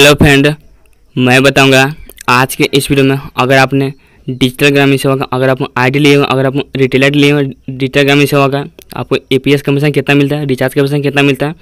hello friend मैं बताऊंगा आज के इस वीडियो में अगर आपने डिजिटल ग्रामीण सेवा का अगर आप आईडी लिए हो अगर आप रिटेलर लिए हो डिजिटल ग्रामीण सेवा का आपको एपीएस कमीशन कितना मिलता है रिचार्ज कमीशन कितना मिलता है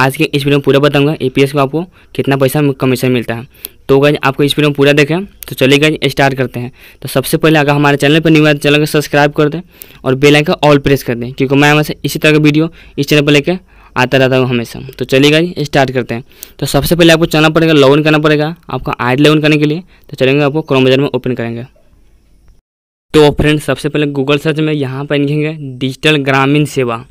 आज के इस वीडियो में पूरा बताऊंगा एपीएस को आपको कितना पैसा कमीशन मिलता है तो गज आपको इस वीडियो में पूरा देखें तो चलिए गज स्टार्ट करते हैं तो सबसे पहले अगर हमारे चैनल पर न्यू तो चैनल को सब्सक्राइब कर दें और बेलाइक का ऑल प्रेस कर दें क्योंकि मैं हमेशा इसी तरह का वीडियो इस चैनल पर लेकर आता रहता है हमेशा तो चलेगा जी स्टार्ट करते हैं तो सबसे पहले आपको चलना पड़ेगा लॉगिन करना पड़ेगा आपका आईडी लॉगिन करने के लिए तो चलेंगे आपको क्रोम बाजार में ओपन करेंगे तो फ्रेंड सबसे पहले गूगल सर्च में यहाँ पर लिखेंगे डिजिटल ग्रामीण सेवा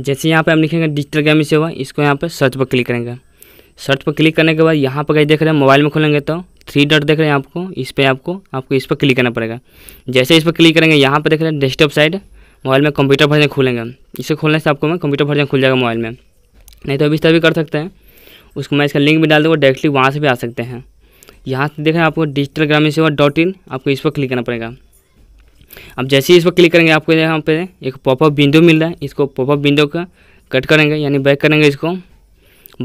जैसे यहाँ पर हम लिखेंगे डिजिटल ग्रामीण सेवा इसको यहाँ पर सर्च पर क्लिक करेंगे सर्च पर क्लिक करने के बाद यहाँ पर कहीं देख रहे हैं मोबाइल में खोलेंगे तो थ्री डॉट देख रहे हैं आपको इस पर आपको आपको इस पर क्लिक करना पड़ेगा जैसे इस पर क्लिक करेंगे यहाँ पर देख रहे हैं डेस्कटॉप साइड मोबाइल में कंप्यूटर भर्जन खोलेंगे इसे खोलने से आपको मैं कंप्यूटर भर्जन खुल जाएगा मोबाइल में नहीं तो अभी तभी तरह भी कर सकते हैं उसको मैं इसका लिंक भी डाल दूँगा डायरेक्टली वहाँ से भी आ सकते हैं यहाँ से देखें आपको डिजिटल ग्रामीण सेवा डॉट इन आपको इस पर क्लिक करना पड़ेगा अब जैसे ही इस पर क्लिक करेंगे आपको यहाँ पे एक पॉपअप विंडो मिल रहा है इसको पॉपअप विंडो का कट करेंगे यानी बैक करेंगे इसको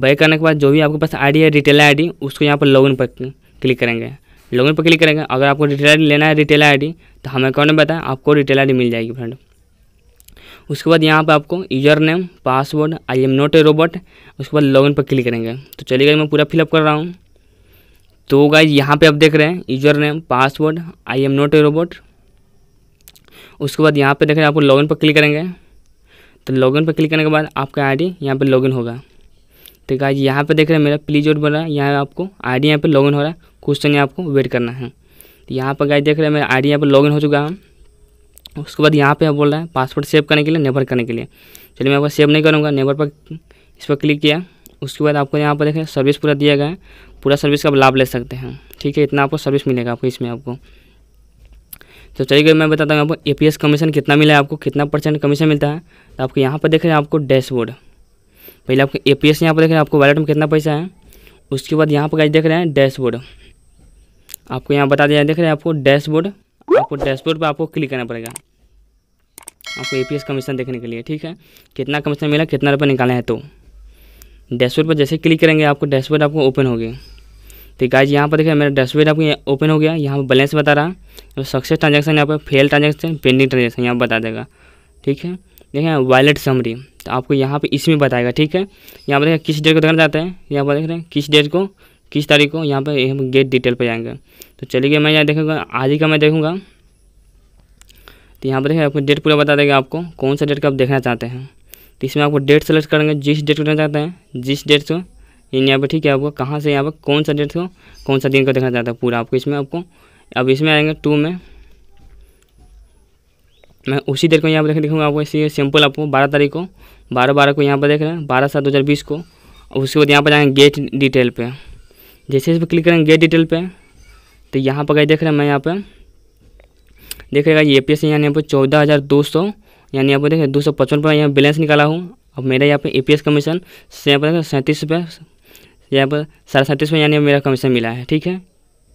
बैक करने के बाद जो भी आपके पास आईडी है रिटेल आईडी उसको यहाँ पर लॉगिन पर क्लिक करेंगे लॉगिन पर क्लिक करेंगे अगर आपको रिटेल आई लेना है रिटेल आई तो हमें कौन बताएं आपको रिटेल आई मिल जाएगी फ्रेंड उसके बाद यहाँ पर आपको user name password I am not a robot उसके बाद लॉगिन पर क्लिक करेंगे तो चलिए गाइज मैं पूरा फिलअप कर रहा हूँ तो गाइज यहाँ पे आप देख रहे हैं user name password I am not a robot उसके बाद यहाँ पे देख रहे हैं आपको लॉगिन पर क्लिक करेंगे तो लॉगिन पर क्लिक करने के बाद आपका आई डी यहाँ पर लॉगिन होगा तो गाइज यहाँ पे देख रहे हैं मेरा प्लीज और बोल रहा है यहाँ आपको आई डी यहाँ पर लॉगिन हो रहा है कुछ समय आपको वेट करना है तो यहाँ पर गाइज देख रहे हैं मेरा आई डी यहाँ पर लॉगिन हो चुका है उसके बाद यहाँ पे बोल रहे हैं पासवर्ड सेव करने के लिए नेबर करने के लिए चलिए मैं आपको सेव नहीं करूँगा नेबर पर इस पर क्लिक किया उसके बाद आपको यहाँ पर देखें सर्विस पूरा दिया गया है पूरा सर्विस का आप लाभ ले सकते हैं ठीक है इतना आपको सर्विस मिलेगा आपको इसमें आपको तो चलिए मैं बताता हूँ आपको ए कमीशन कितना मिला है आपको कितना परसेंट कमीशन मिलता है तो आपको यहाँ पर देख रहे हैं आपको डैशबोर्ड पहले आपको ए पी यहाँ पर देख रहे हैं आपको वैलेट में कितना पैसा है उसके बाद यहाँ पर देख रहे हैं डैशबोर्ड आपको यहाँ बता दिया देख रहे हैं आपको डैशबोर्ड आपको डैशबोर्ड पर आपको क्लिक करना पड़ेगा आपको ए कमीशन देखने के लिए ठीक है कितना कमीशन मिला कितना रुपये निकालना है तो डैशबोर्ड पर जैसे क्लिक करेंगे आपको डैशबोर्ड आपको ओपन होगी तो गाइज यहाँ पर देखिए मेरा डैशबोर्ड आपको ओपन हो गया यहाँ पर बैलेंस बता रहा है सक्सेस ट्रांजेक्शन यहाँ पर फेल ट्रांजेक्शन पेंडिंग ट्रांजेक्शन यहाँ बता देगा ठीक है देखिए वॉलेट समरी तो आपको यहाँ पे इसमें बताएगा ठीक है यहाँ पर देखिए किस डेट को देखना चाहते हैं यहाँ पर देख रहे हैं किस डेट को किस तारीख को यहाँ पर हम गेट डिटेल पर जाएंगे तो चलिए मैं यहाँ देखूँगा आज ही का मैं देखूँगा तो यहाँ पर देखिए आपको डेट पूरा बता देगा आपको कौन सा डेट का आप देखना चाहते हैं तो इसमें आपको डेट सेलेक्ट करेंगे जिस डेट को देखना चाहते हैं जिस डेट को इन यहाँ पर ठीक है आपको कहाँ से यहाँ पर कौन सा डेट को कौन सा दिन का देखना चाहता है पूरा आपको इसमें आपको अब इसमें आएंगे टू में मैं उसी डेट को यहाँ पर देख देखूँगा आपको इसी सिंपल आपको बारह तारीख को बारह बारह को यहाँ पर देख रहे हैं बारह सात दो हज़ार बीस को उसके बाद यहाँ पर जाएंगे गेट डिटेल पर जैसे इस पर क्लिक करेंगे गेट डिटेल पे तो यहाँ पर कहीं देख रहे हैं मैं यहाँ पे देख रहेगा ये पी एस यानी यहाँ पर चौदह हज़ार दो सौ यानी यहाँ पर रहे दो सौ पचपन रुपये यहाँ बैलेंस निकाला हूँ अब मेरा यहाँ पे ए पी एस कमीशन यहाँ पर सैंतीस रुपये यहाँ पर साढ़े सैंतीस रुपये यानी मेरा कमीशन मिला है ठीक है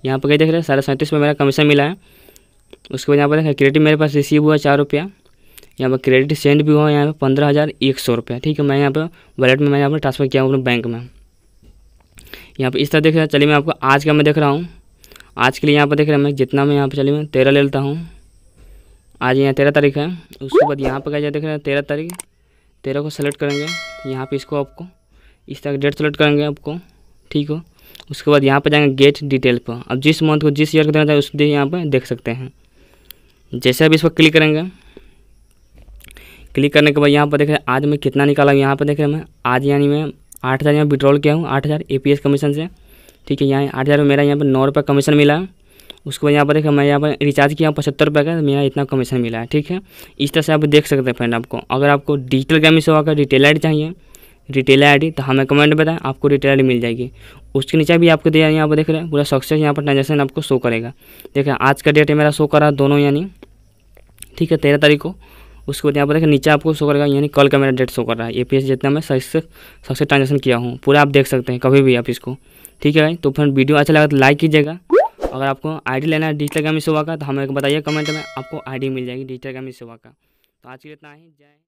यहाँ पर कहीं देख रहे हैं साढ़े सैंतीस रुपये मेरा कमीशन मिला है उसके बाद यहाँ पर देखिए क्रेडिट मेरे पास रिसीव हुआ चार रुपया यहाँ पर क्रेडिट सेंड भी हुआ यहाँ पर पंद्रह हज़ार एक सौ रुपया ठीक है मैं यहाँ पर वॉलेट में मैं यहाँ पर ट्रांसफ़र किया हूँ अपने बैंक में यहाँ पर इस तरह देख रहे हैं चलिए मैं आपको आज का मैं देख रहा हूँ आज के लिए यहाँ पर देख रहा हूँ मैं जितना मैं यहाँ पर चलिए मैं तेरह ले लेता हूँ आज यहाँ तेरह तारीख है उसके बाद यहाँ पर क्या देख रहे हैं तेरह तारीख तेरह को सेलेक्ट करेंगे यहाँ पर इसको आपको इस तरह डेट सेलेक्ट करेंगे आपको ठीक हो उसके बाद यहाँ पर जाएंगे गेट डिटेल पर अब जिस मंथ को जिस ईयर को देना चाहिए उस यहाँ पर देख सकते हैं जैसे अब इस पर क्लिक करेंगे क्लिक करने के बाद यहाँ पर देख रहे हैं आज मैं कितना निकाला यहाँ पर देख रहे हैं मैं आज यानी मैं आठ हज़ार यहाँ विड्रॉल किया हूँ आठ हज़ार ए पी एस कमीशन से ठीक है यहाँ आठ हज़ार में मेरा यहाँ पर नौ रुपये कमीशन मिला उसके बाद यहाँ पर देखा मैं यहाँ पर रिचार्ज किया पचहत्तर रुपये का मेरा इतना कमीशन मिला है ठीक है इस तरह से आप देख सकते हैं फ्रेंड आपको अगर आपको डिजिटल गेमिंग सेवा का रिटेल आई चाहिए रिटेल आई तो हमें कमेंट में बताएं आपको रिटेल आई मिल जाएगी उसके नीचे भी आपको दिया यहाँ पर देख रहे हैं पूरा सक्सेस यहाँ पर ट्रांजेक्शन आपको शो करेगा देखिए आज का डेट मेरा शो करा दोनों यानी ठीक है तेरह तारीख को उसके बाद यहाँ पर देखिए नीचे आपको शो करेगा यानी कल का मेरा डेट शो कर रहा है ए जितना मैं से सबसे ट्रांजेक्शन किया हूँ पूरा आप देख सकते हैं कभी भी आप इसको ठीक है तो फ्रेंड वीडियो अच्छा लगा तो लाइक कीजिएगा अगर आपको आईडी लेना है डिजिटल गैमी सेवा का तो हमें बताइए कमेंट में आपको आईडी मिल जाएगी डिजिटल गैमी सेवा का तो आज के लिए इतना ही जय